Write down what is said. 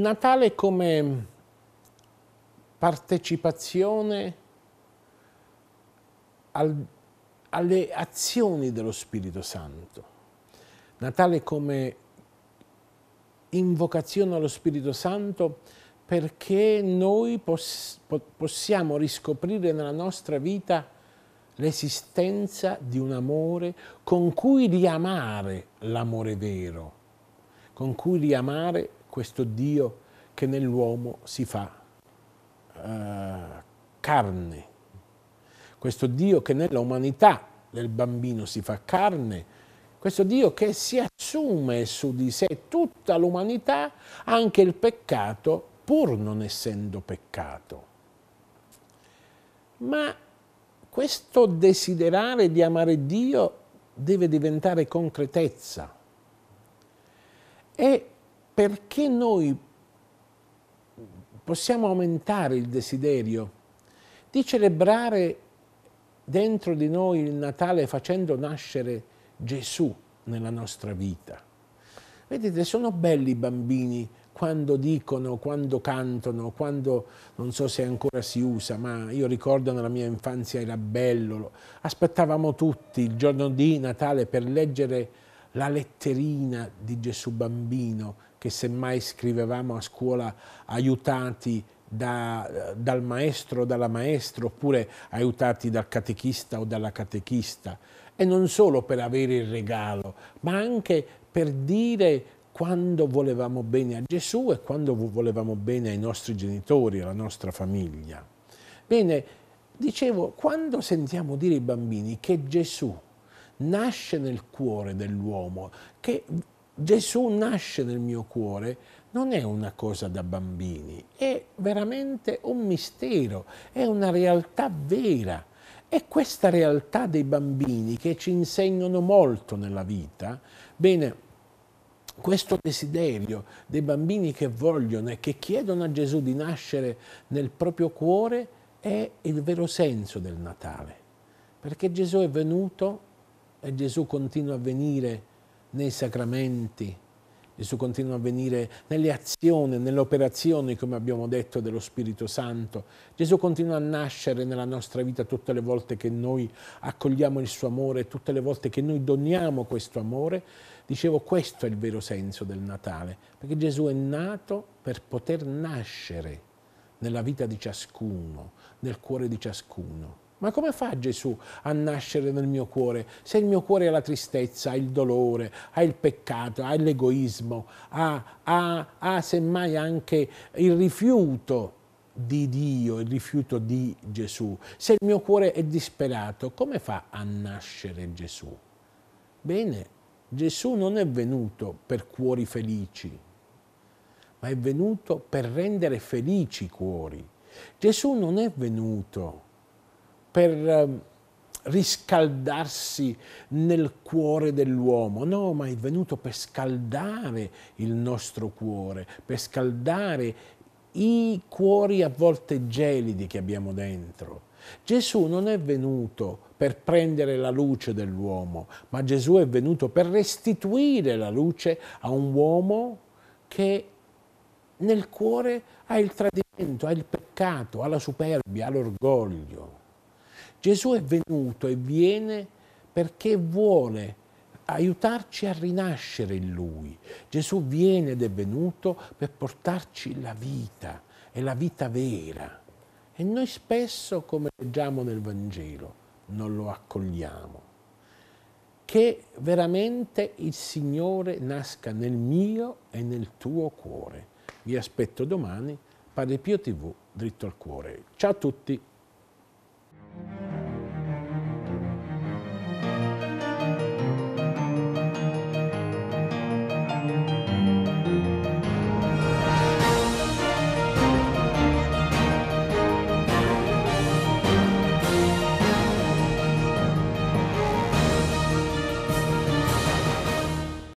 Natale come partecipazione al, alle azioni dello Spirito Santo. Natale come invocazione allo Spirito Santo perché noi poss possiamo riscoprire nella nostra vita l'esistenza di un amore con cui riamare l'amore vero, con cui riamare questo Dio che nell'uomo si fa eh, carne, questo Dio che nella umanità del bambino si fa carne, questo Dio che si assume su di sé tutta l'umanità, anche il peccato, pur non essendo peccato. Ma questo desiderare di amare Dio deve diventare concretezza. E perché noi possiamo aumentare il desiderio di celebrare dentro di noi il Natale facendo nascere Gesù nella nostra vita. Vedete, sono belli i bambini quando dicono, quando cantano, quando non so se ancora si usa, ma io ricordo nella mia infanzia era bello. Aspettavamo tutti il giorno di Natale per leggere la letterina di Gesù bambino che semmai scrivevamo a scuola aiutati da, dal maestro o dalla maestra oppure aiutati dal catechista o dalla catechista e non solo per avere il regalo ma anche per dire quando volevamo bene a Gesù e quando volevamo bene ai nostri genitori, alla nostra famiglia. Bene, dicevo, quando sentiamo dire ai bambini che Gesù nasce nel cuore dell'uomo, che Gesù nasce nel mio cuore non è una cosa da bambini, è veramente un mistero, è una realtà vera. E questa realtà dei bambini che ci insegnano molto nella vita, bene, questo desiderio dei bambini che vogliono e che chiedono a Gesù di nascere nel proprio cuore è il vero senso del Natale. Perché Gesù è venuto e Gesù continua a venire nei sacramenti, Gesù continua a venire nelle azioni, nelle operazioni, come abbiamo detto, dello Spirito Santo. Gesù continua a nascere nella nostra vita tutte le volte che noi accogliamo il suo amore, tutte le volte che noi doniamo questo amore. Dicevo, questo è il vero senso del Natale, perché Gesù è nato per poter nascere nella vita di ciascuno, nel cuore di ciascuno. Ma come fa Gesù a nascere nel mio cuore? Se il mio cuore ha la tristezza, ha il dolore, ha il peccato, ha l'egoismo, ha, ha, ha semmai anche il rifiuto di Dio, il rifiuto di Gesù. Se il mio cuore è disperato, come fa a nascere Gesù? Bene, Gesù non è venuto per cuori felici, ma è venuto per rendere felici i cuori. Gesù non è venuto per ehm, riscaldarsi nel cuore dell'uomo, no, ma è venuto per scaldare il nostro cuore, per scaldare i cuori a volte gelidi che abbiamo dentro. Gesù non è venuto per prendere la luce dell'uomo, ma Gesù è venuto per restituire la luce a un uomo che nel cuore ha il tradimento, ha il peccato, ha la superbia, ha l'orgoglio. Gesù è venuto e viene perché vuole aiutarci a rinascere in Lui. Gesù viene ed è venuto per portarci la vita, è la vita vera. E noi spesso, come leggiamo nel Vangelo, non lo accogliamo. Che veramente il Signore nasca nel mio e nel tuo cuore. Vi aspetto domani, Padre Pio TV, dritto al cuore. Ciao a tutti!